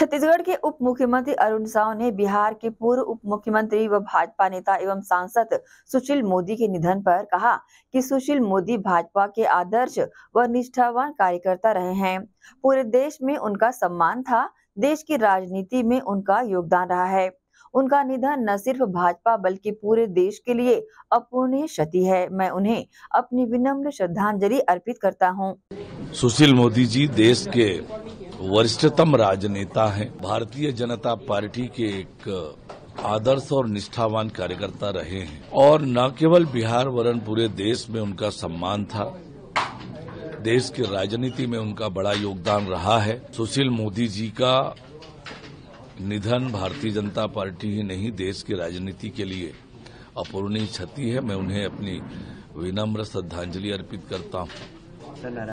छत्तीसगढ़ के उप मुख्यमंत्री अरुण साव ने बिहार के पूर्व उप मुख्यमंत्री व भाजपा नेता एवं सांसद सुशील मोदी के निधन पर कहा कि सुशील मोदी भाजपा के आदर्श व निष्ठावान कार्यकर्ता रहे हैं पूरे देश में उनका सम्मान था देश की राजनीति में उनका योगदान रहा है उनका निधन न सिर्फ भाजपा बल्कि पूरे देश के लिए अपूर्णीय क्षति है मैं उन्हें अपनी विनम्र श्रद्धांजलि अर्पित करता हूँ सुशील मोदी जी देश के वरिष्ठतम राजनेता हैं भारतीय जनता पार्टी के एक आदर्श और निष्ठावान कार्यकर्ता रहे हैं और न केवल बिहार वरन पूरे देश में उनका सम्मान था देश की राजनीति में उनका बड़ा योगदान रहा है सुशील मोदी जी का निधन भारतीय जनता पार्टी ही नहीं देश की राजनीति के लिए अपूर्णीय क्षति है मैं उन्हें अपनी विनम्र श्रद्धांजलि अर्पित करता हूँ